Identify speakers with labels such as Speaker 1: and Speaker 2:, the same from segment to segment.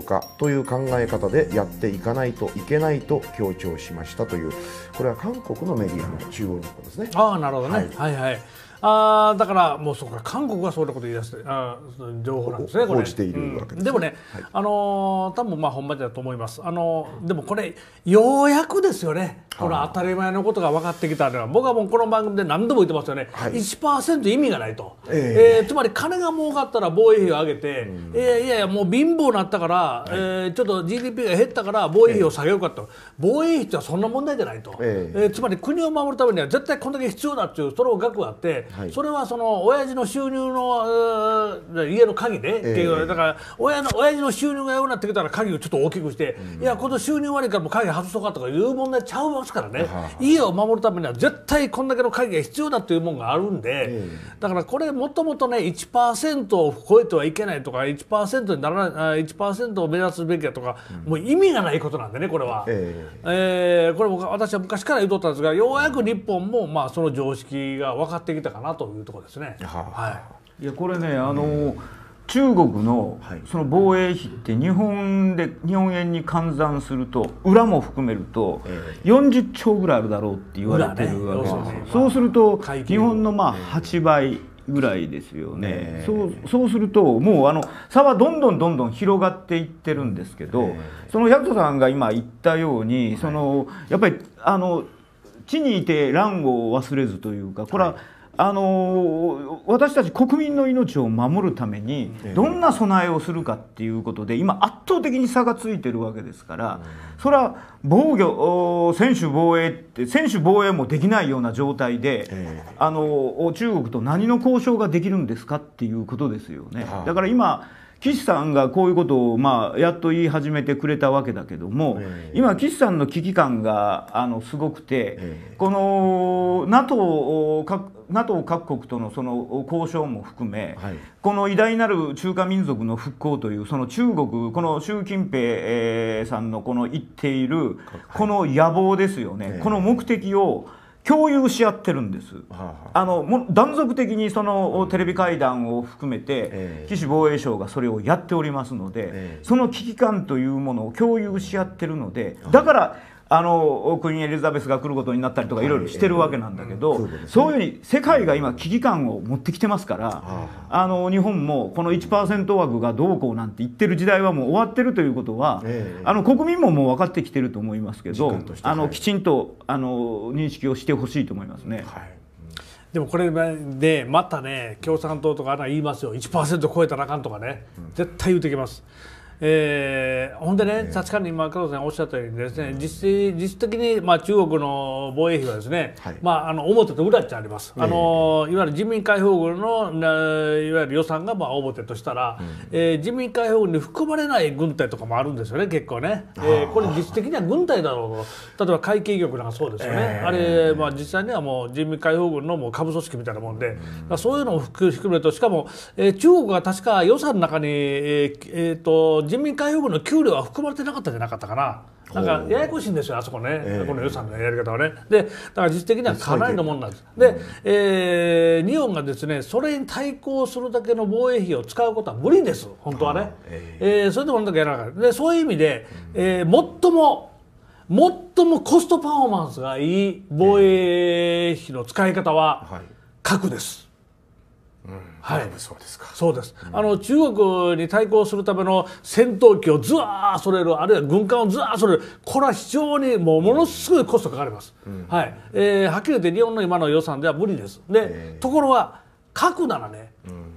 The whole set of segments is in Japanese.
Speaker 1: かという考え方でやっていかないといけないと強調しましたというこれは韓国のメディアの中央日報で
Speaker 2: すね。あなるほどね、はい、はいはいあだからもうそか韓国はそういうこと言い出してあ情報なんですねこれで、うん、でもね、はい、あの多分まあ本場だと思いますあのでもこれようやくですよねこの当たり前のことが分かってきたのは僕はもうこの番組で何度も言ってますよね、セン1%意味がないと、えー、えー、つまり金が儲かったら防衛費を上げて、うん、えー、いやいやもう貧乏になったから、はい、えー、ちょっと GDP が減ったから防衛費を下げようかと、防衛費ってはそんな問題じゃないと、えー、えー、つまり国を守るためには絶対こんだけ必要だっていうその額があってはい、それはその親父の収入の家の鍵ね、えー、っていうだから親の親父の収入がよくなってきたら鍵をちょっと大きくして、うん、いやこの収入悪いからも鍵外そうかとかいう問題ちゃいますからね、家を守るためには絶対こんだけの鍵が必要だというもんがあるんで、えー、だからこれもともとね1%を超えてはいけないとか1%にならない1%を目指すべきだとか、うん、もう意味がないことなんでねこれは、えー、えー、これも私は昔から言うとったんですがようやく日本もまあその常識が分かってきたかななというところですね。は
Speaker 1: い、いやこれねあの、ね中国のその防衛費って日本で日本円に換算すると裏も含めると40兆ぐらいあるだろうって言われてるわけです、ね、そうすると日本のまあ8倍ぐらいですよね、そうそうするともうあの差はどんどんどんどん広がっていってるんですけど、そのヤクザさんが今言ったようにそのやっぱりあの地にいて乱を忘れずというかこれは、はいあの私たち国民の命を守るためにどんな備えをするかっていうことで今圧倒的に差がついてるわけですからそれは防御専守防衛って専守防衛もできないような状態であの中国と何の交渉ができるんですかっていうことですよね。だから今岸さんがこういうことを、まあ、やっと言い始めてくれたわけだけども、今、岸さんの危機感があのすごくて、この NATO NATO 各国とのその交渉も含め、はい、この偉大なる中華民族の復興というその中国この習近平さんのこの言っているこの野望ですよね、はい、この目的を共有し合ってるんです、あのも断続的にそのテレビ会談を含めて、岸防衛省がそれをやっておりますので、その危機感というものを共有し合ってるので、だからあのクイーン・エリザベスが来ることになったりとかいろいろしてるわけなんだけど、そういうふうに世界が今危機感を持ってきてますからあの日本もこの1%枠がどうこうなんて言ってる時代はもう終わってるということは、あの国民ももう分かってきてると思いますけどあのきちんとあの認識をしてほしいと思いますね。はい
Speaker 2: でもこれでまたね共産党とか言いますよ1%超えたらあかんとかね絶対言うてきます。えー、ほんでね、確かに今、加藤さんおっしゃったようにですね、実質的に、まあ、中国の防衛費はですね、はい、まあ、あの表と裏っちゃあります、あのいわゆる人民解放軍のいわゆる予算が、まあ、表としたら、うん、えー、人民解放軍に含まれない軍隊とかもあるんですよね、結構ね、えー、これ、実質的には軍隊だろうと、例えば海警局なんかそうですよね、えー、あれ、まあ、実際にはもう人民解放軍のもう下部組織みたいなもんで、うん、そういうのを含めると、しかも、えー、中国が確か予算の中に、えーえーと、と人民解放軍の給料は含まれてなかったじゃなかったかな。なんかややこしいんですよあそこね、えー、この予算のやり方はね。でだから実質的にはかなりのもんなんです。で、うん、えー、日本がですねそれに対抗するだけの防衛費を使うことは無理です本当はね。えー、えー、それでもなんだかやらなかった。でそういう意味で、えー、最も最もコストパフォーマンスがいい防衛費の使い方は核です。えーはいうんはい、そうですかそうです、あの中国に対抗するための戦闘機をずわーそれるあるいは軍艦をずわーそれるこれは非常にもうものすごいコストかかります、うん、はいえー、はっきり言って日本の今の予算では無理ですで、ところは核ならね、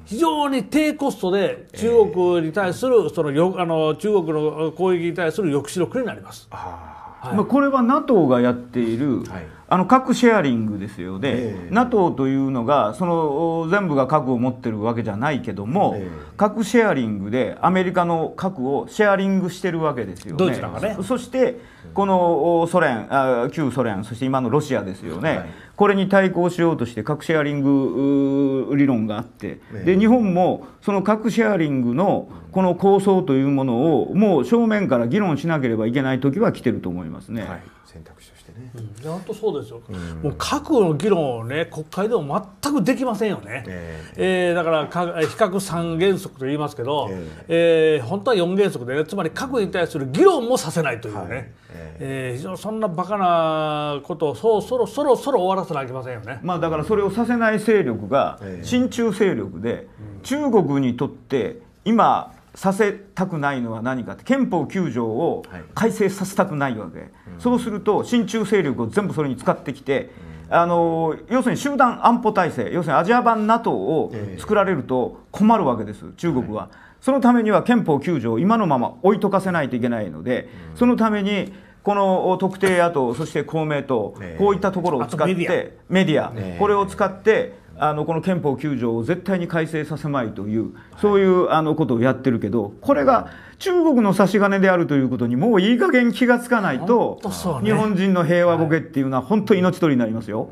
Speaker 2: 非常に低コストで中国に対する、そのよあの中国の攻撃に対する抑止力になります。は
Speaker 1: い、まあ、これは NATO がやっている、はいあの核シェアリングですよで、えー、NATO というのがその全部が核を持ってるわけじゃないけども、えー、核シェアリングでアメリカの核をシェアリングしてるわけですよね。ねそしてこのソ連旧ソ連そして今のロシアですよね、はい、これに対抗しようとして核シェアリング理論があって、えー、で日本もその核シェアリングのこの構想というものをもう正面から議論しなければいけない時は来てると思いますね。はい、
Speaker 2: 選択肢ね、うん、本当そうですよ、うん、も
Speaker 1: う核の議
Speaker 2: 論をね国会でも全くできませんよね、えー、えー、だからか比較三原則と言いますけど、えー、えー、本当は四原則で、ね、つまり核に対する議論もさせないというね、はい、
Speaker 1: え
Speaker 2: えー、非常にそんなバカなことをそうそろそろそろ終わらせなきゃいけませんよね、
Speaker 1: まあ、だからそれをさせない勢力が親中勢力で、中国にとって今させたくないのは何かって憲法9条を改正させたくないわけ、はい、そうすると親中勢力を全部それに使ってきて、うん、あの要するに集団安保体制要するにアジア版 NATO を作られると困るわけです、中国は。はい、そのためには憲法9条を今のまま置いとかせないといけないので、うん、そのためにこの特定野党、そして公明党、こういったところを使って、メディア、これを使って、あのこの憲法9条を絶対に改正させまいというそういうあのことをやってるけどこれが中国の差し金であるということにもういい加減気が付かないと、日本人の平和ボケっていうのは本当命取りになりますよ。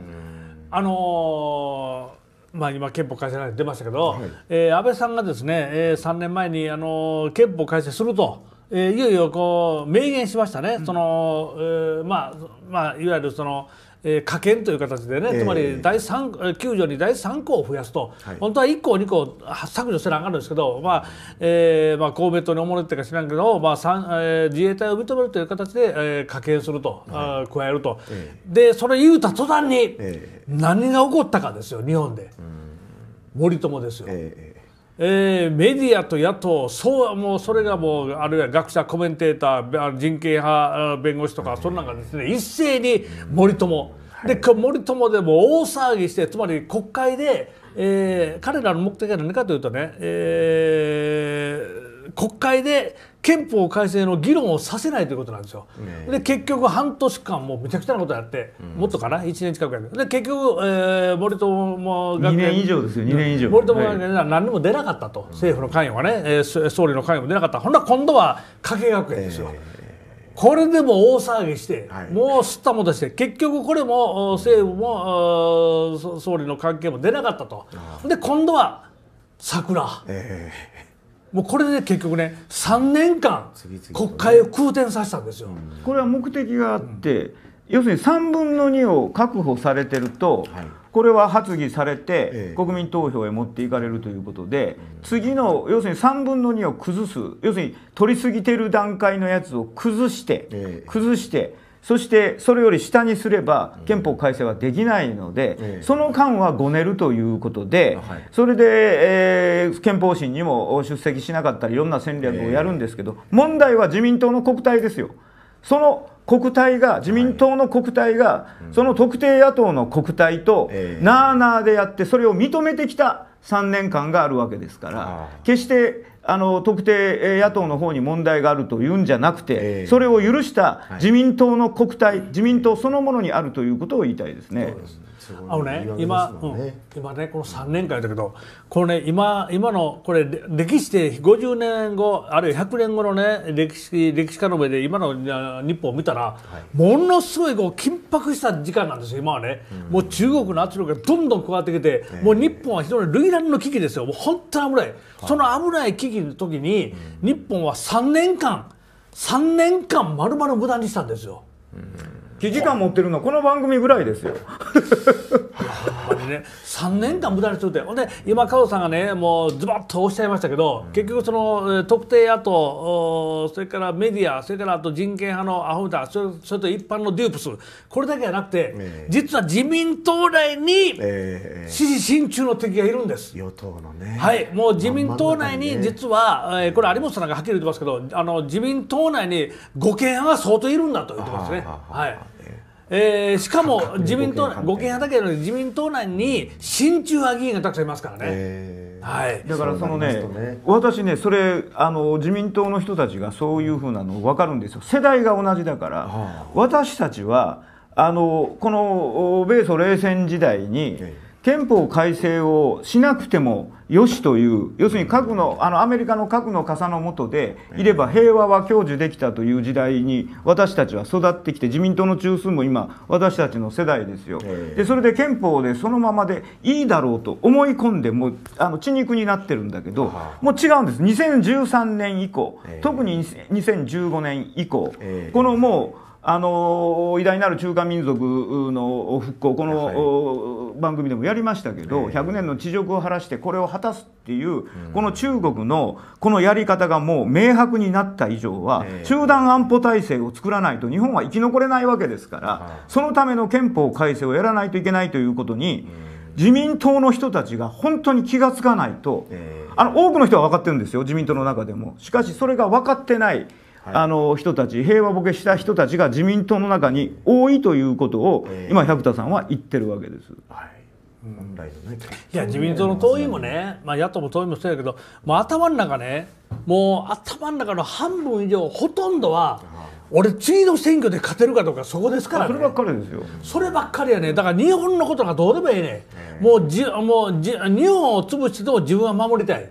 Speaker 2: あのーまあ、今、憲法改正なん出ましたけど、はい、えー、安倍さんがですね、えー、3年前に、あのー、憲法改正すると、えー、いよいよこう明言しましたね、うん、そのえーまあまあ、いわゆるその、え加減という形でね、えー、つまり第3救助に第3項を増やすと、はい、本当は1項2項削除せなあかんですけど、まあえーまあ、公明党におもろいってか知らんけど、まあえー、自衛隊を認めるという形で、えー、加減すると、はい、加えると、えー、でそれ言うた途端に、何が起こったかですよ日本で、うん、森友ですよ。えー、メディアと野党そうもうそれがもうあるいは学者コメンテーター人権派弁護士とかそんなんがですね一斉に森友、で森友でも大騒ぎしてつまり国会で、えー、彼らの目的は何かというとね、えー国会で憲法改正の議論をさせないということなんですよ。ね、で結局半年間もうめちゃくちゃなことやって、うん、もっとかな1年近くやってで結局、えー、森友学園2年以上ですよ2年以上森友学園は何にも出なかったと、はい、政府の関与はね、えー、総理の関与も出なかったほんなら今度は加計学園ですよ。えーこれでも大騒ぎして、はい、もうすったもとして結局これも政府も総理の関係も出なかったとで今度は桜、
Speaker 1: えー、
Speaker 2: もうこれで、結局ね3年間国会を空転させたんですよ。
Speaker 1: これは目的があって、うん、要するに3分の2を確保されてると、はい、これは発議されて国民投票へ持っていかれるということで、次の要するに3分の2を崩す要するに取り過ぎてる段階のやつを崩して、崩して。そしてそれより下にすれば憲法改正はできないので、うん、その間はごねるということで、はい、それで、えー、憲法審にも出席しなかったりいろんな戦略をやるんですけど、えー、問題は自民党の国体ですよ。その国体が自民党の国体が、はいその特定野党の国体と、えー、なあなあでやってそれを認めてきた3年間があるわけですから決してあの特定野党の方に問題があるというんじゃなくて、それを許した自民党の国体、自民党そのものにあるということを言いたいですね。あのね今、
Speaker 2: うん、今ねこの3年間だけどこれね今今のこれ歴史で50年後あるいは100年後のね歴史歴史家の上で今の日本を見たら、はい、ものすごいこう緊迫した時間なんですよ今はね、うん、もう中国の圧力がどんどん加わってきて、えー、もう日本は非常に類乱の危機ですよもう本当に危ない、い、その危ない危機の時に、うん、日本は3年間3年間まるまる無駄にしたんですよ。うん危機感持ってるのこの番組ぐらいですよ。あね、3年間無駄にしとってほんで今加藤さんがねもうズバッとおっしゃいましたけど、うん、結局その特定野党それからメディアそれからあと人権派のアホみたいそれそれと一般のデュープスこれだけじゃなくて、えー、実は自民党内に支持心中の敵がいるんです。えー、与党のね、はい、もう自民党内に実は、ね、えー、これ有本さんがはっきり言ってますけどあの自民党内に護憲派が相当いるんだと言ってますね。はいえー、しかも自民党五だけの自民党内に親中派議員がたくさんいますから
Speaker 1: ね。はい、だからそのね、ね、私ねそれあの自民党の人たちがそういうふうなの分かるんですよ世代が同じだから、はあ、私たちはあのこの米ソ冷戦時代に、え憲法改正をしなくてもよしという要するに核のあのアメリカの核の傘の下でいれば平和は享受できたという時代に私たちは育ってきて自民党の中枢も今私たちの世代ですよでそれで憲法でそのままでいいだろうと思い込んでもあの血肉になってるんだけどもう違うんです2013年以降特に2015年以降このもうあの偉大なる中華民族の復興この、番組でもやりましたけど、え100年の恥辱を晴らしてこれを果たすっていう、この中国のこのやり方がもう明白になった以上は、集団安保体制を作らないと日本は生き残れないわけですから、そのための憲法改正をやらないといけないということに、自民党の人たちが本当に気が付かないと、あの多くの人は分かってるんですよ自民党の中でもしかしそれが分かってないあの人たち、平和ボケした人たちが自民党の中に多いということを、今、百田さんは言ってるわけです。はい
Speaker 2: 本来のね、いや自民党の党員もね、まあ、野党も党員もそうやけどもう頭の中ねもう頭の中の半分以上ほとんどは俺次の選挙で勝てるかどうかそこですから、ね、そればっかりですよそればっかりやねだから日本のことがどうでもいいね、えー、もうじもうじ日本を潰してでも自分は守りたい、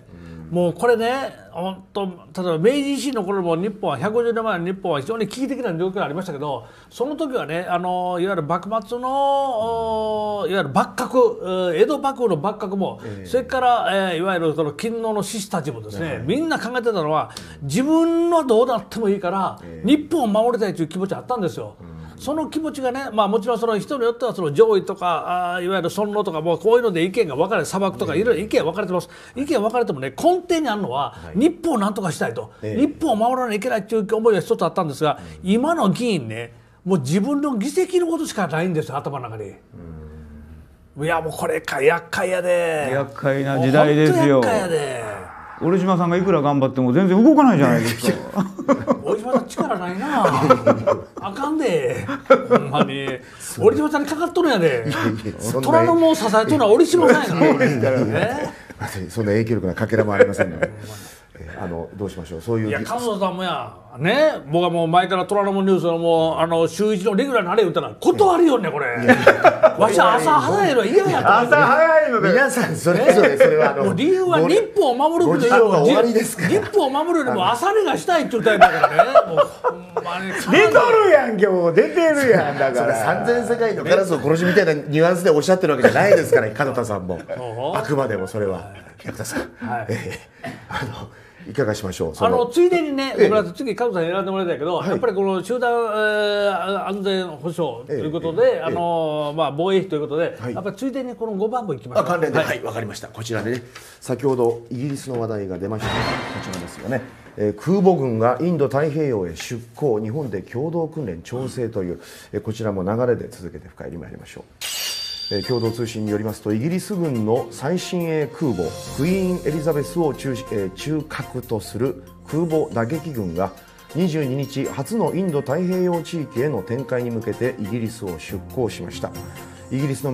Speaker 2: もうこれね本当例えば明治維新の頃も日本は150年前の日本は非常に危機的な状況がありましたけどその時はねあのいわゆる幕末のいわゆる幕閣江戸幕府の幕閣も、えー、それから、えー、いわゆるその勤労の志士たちもですね、はい、みんな考えてたのは自分はどうなってもいいから、えー、日本を守りたいという気持ちあったんですよ。うんその気持ちがね、まあ、もちろんその人によってはその上位とかあいわゆる尊老とかもうこういうので意見が分かれ砂漠とかいろいろ意見分かれてます、意見分かれてもね根底にあるのは、日本をなんとかしたいと、えー、日本を守らなきゃいけないという思いが一つあったんですが、うん、今の議員ねもう自分の議席のことしかないんです頭の中に。いやもうこれか厄介やで厄
Speaker 1: 介な時代ですよ厄介やで折島さんがいくら頑張っても全然動かないじゃないですか
Speaker 2: 折 島さん力ないなあかんでほんまに折島さんにかかっとるやで
Speaker 1: 虎ノ門を支えとるのは折島さんやな、ね、そんな影響力なかけらもありませんの、ね、で。あのどうしましょうそういういや加藤
Speaker 2: さんもやね僕はもう前から虎ノ門ニュースのもうあの週一のレギュラーになれ言ったら断るよねこれわ
Speaker 1: しは朝早いの嫌や朝早いので皆さんそれぞれそれはあの理由は日本を守ることよりも
Speaker 2: 日本を守るよりも朝寝がしたいって言タたんだからねもう
Speaker 1: 寝に出とるやん今日出てるやんだから 三千世界のガラスを殺しみたいなニュアンスでおっしゃってるわけじゃないですから角田さんもあくまでもそれは角田さんはいあのいかがしましょうあの
Speaker 2: ついでにね、ええ、次、カズさん選んでもらいたいけど、はい、やっぱりこの集団、えー、安全保障ということで、ええ、あのー、まあ、防衛費ということで、はい、やっぱりついでにこの5番もいきます。関連で、はい、わ、はい、
Speaker 1: かりました、こちらでね、先ほどイギリスの話題が出ましたこちらですよね。えー、空母軍がインド太平洋へ出港日本で共同訓練調整という、えこちらも流れで続けて深入りまいりましょう。え共同通信によりますとイギリス軍の最新鋭空母クイーン・エリザベスを中,、え中核とする空母打撃軍が22日初のインド太平洋地域への展開に向けてイギリスを出港しましたイギリスの